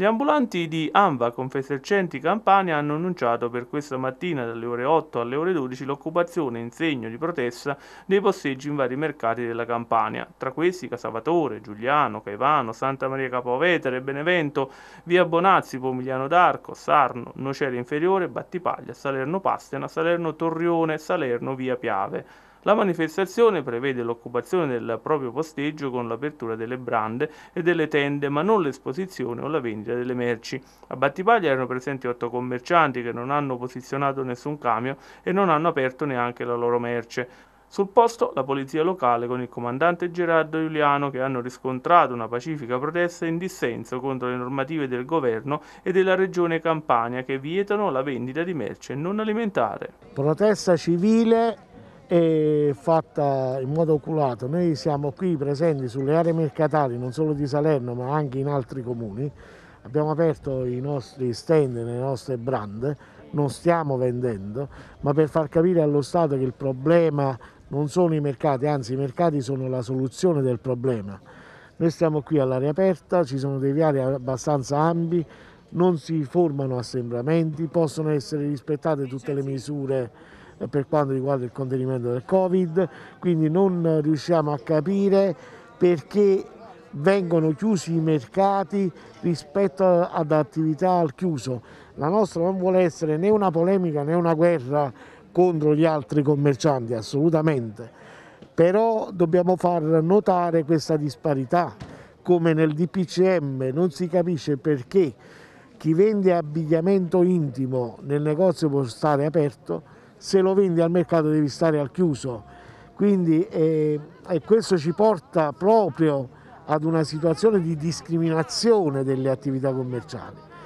Gli ambulanti di ANVA Confesercenti Campania hanno annunciato per questa mattina dalle ore 8 alle ore 12 l'occupazione in segno di protesta dei posteggi in vari mercati della Campania, tra questi Casavatore, Giuliano, Caivano, Santa Maria Capovetere, Benevento, Via Bonazzi, Pomigliano d'Arco, Sarno, Nocere Inferiore, Battipaglia, Salerno Pastena, Salerno Torrione, Salerno Via Piave. La manifestazione prevede l'occupazione del proprio posteggio con l'apertura delle brande e delle tende, ma non l'esposizione o la vendita delle merci. A Battipaglia erano presenti otto commercianti che non hanno posizionato nessun camion e non hanno aperto neanche la loro merce. Sul posto la polizia locale con il comandante Gerardo Giuliano che hanno riscontrato una pacifica protesta in dissenso contro le normative del governo e della regione Campania che vietano la vendita di merce non alimentare. Protesta civile è fatta in modo oculato. Noi siamo qui presenti sulle aree mercatali non solo di Salerno ma anche in altri comuni. Abbiamo aperto i nostri stand, le nostre brand, non stiamo vendendo, ma per far capire allo Stato che il problema non sono i mercati, anzi i mercati sono la soluzione del problema. Noi stiamo qui all'aria aperta, ci sono dei viali abbastanza ampi, non si formano assembramenti, possono essere rispettate tutte le misure per quanto riguarda il contenimento del Covid, quindi non riusciamo a capire perché vengono chiusi i mercati rispetto ad attività al chiuso. La nostra non vuole essere né una polemica né una guerra contro gli altri commercianti, assolutamente, però dobbiamo far notare questa disparità, come nel DPCM non si capisce perché chi vende abbigliamento intimo nel negozio può stare aperto, se lo vendi al mercato devi stare al chiuso. Quindi eh, questo ci porta proprio ad una situazione di discriminazione delle attività commerciali.